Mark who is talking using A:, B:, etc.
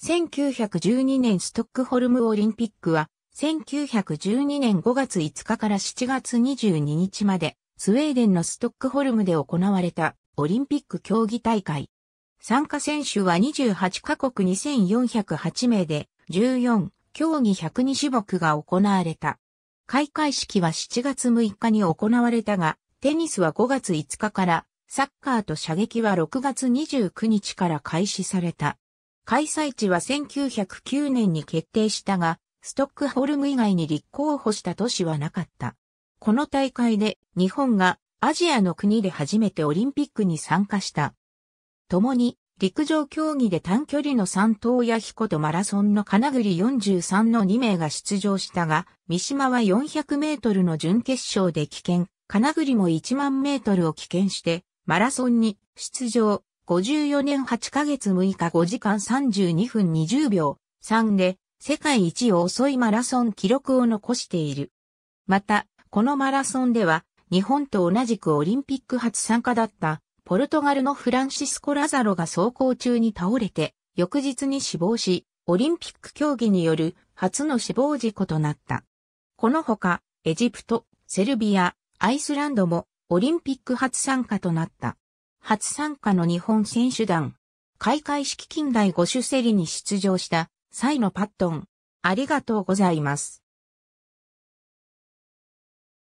A: 1912年ストックホルムオリンピックは、1912年5月5日から7月22日まで、スウェーデンのストックホルムで行われたオリンピック競技大会。参加選手は28カ国2408名で、14、競技102種目が行われた。開会式は7月6日に行われたが、テニスは5月5日から、サッカーと射撃は6月29日から開始された。開催地は1909年に決定したが、ストックホルム以外に立候補した都市はなかった。この大会で日本がアジアの国で初めてオリンピックに参加した。共に陸上競技で短距離の三島や彦とマラソンの金栗43の2名が出場したが、三島は400メートルの準決勝で棄権、金栗も1万メートルを棄権して、マラソンに出場、54年8ヶ月6日5時間32分20秒3で世界一遅いマラソン記録を残している。また、このマラソンでは日本と同じくオリンピック初参加だったポルトガルのフランシスコ・ラザロが走行中に倒れて翌日に死亡し、オリンピック競技による初の死亡事故となった。このほか、エジプト、セルビア、アイスランドもオリンピック初参加となった。初参加の日本選手団。開会式近代五種競りに出場した、サイのパットン。ありがとうございます。